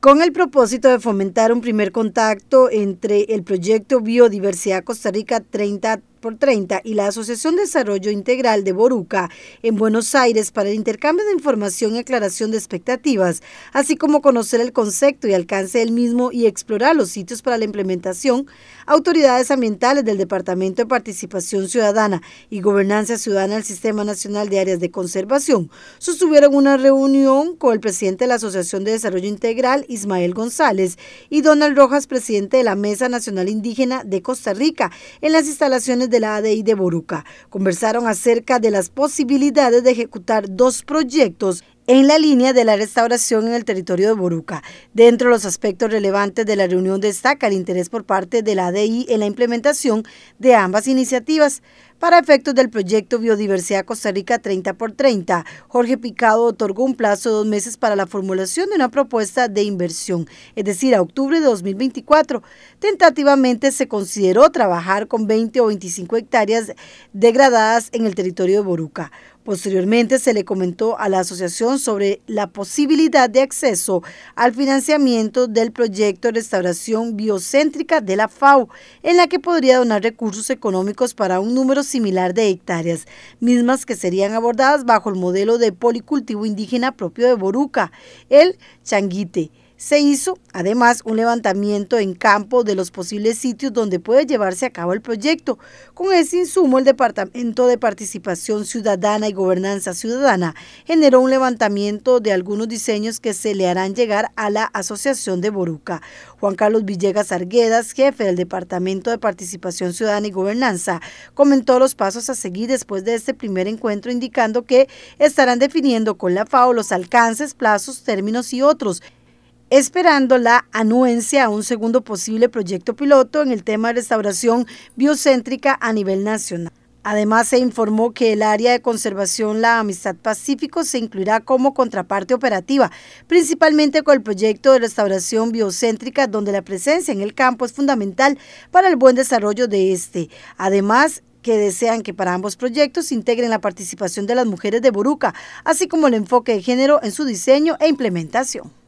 con el propósito de fomentar un primer contacto entre el proyecto Biodiversidad Costa Rica 30 por 30 y la Asociación de Desarrollo Integral de Boruca en Buenos Aires para el intercambio de información y aclaración de expectativas, así como conocer el concepto y alcance del mismo y explorar los sitios para la implementación, autoridades ambientales del Departamento de Participación Ciudadana y Gobernanza Ciudadana del Sistema Nacional de Áreas de Conservación sostuvieron una reunión con el presidente de la Asociación de Desarrollo Integral, Ismael González, y Donald Rojas, presidente de la Mesa Nacional Indígena de Costa Rica, en las instalaciones de la ADI de Boruca. Conversaron acerca de las posibilidades de ejecutar dos proyectos en la línea de la restauración en el territorio de Boruca. Dentro de los aspectos relevantes de la reunión destaca el interés por parte de la ADI en la implementación de ambas iniciativas. Para efectos del proyecto Biodiversidad Costa Rica 30x30, Jorge Picado otorgó un plazo de dos meses para la formulación de una propuesta de inversión, es decir, a octubre de 2024. Tentativamente se consideró trabajar con 20 o 25 hectáreas degradadas en el territorio de Boruca. Posteriormente se le comentó a la asociación sobre la posibilidad de acceso al financiamiento del proyecto de Restauración Biocéntrica de la FAO, en la que podría donar recursos económicos para un número similar de hectáreas, mismas que serían abordadas bajo el modelo de policultivo indígena propio de Boruca, el changuite. Se hizo además un levantamiento en campo de los posibles sitios donde puede llevarse a cabo el proyecto. Con ese insumo, el Departamento de Participación Ciudadana y Gobernanza Ciudadana generó un levantamiento de algunos diseños que se le harán llegar a la Asociación de Boruca. Juan Carlos Villegas Arguedas, jefe del Departamento de Participación Ciudadana y Gobernanza, comentó los pasos a seguir después de este primer encuentro, indicando que estarán definiendo con la FAO los alcances, plazos, términos y otros esperando la anuencia a un segundo posible proyecto piloto en el tema de restauración biocéntrica a nivel nacional. Además, se informó que el área de conservación La Amistad Pacífico se incluirá como contraparte operativa, principalmente con el proyecto de restauración biocéntrica, donde la presencia en el campo es fundamental para el buen desarrollo de este. Además, que desean que para ambos proyectos se integren la participación de las mujeres de Boruca, así como el enfoque de género en su diseño e implementación.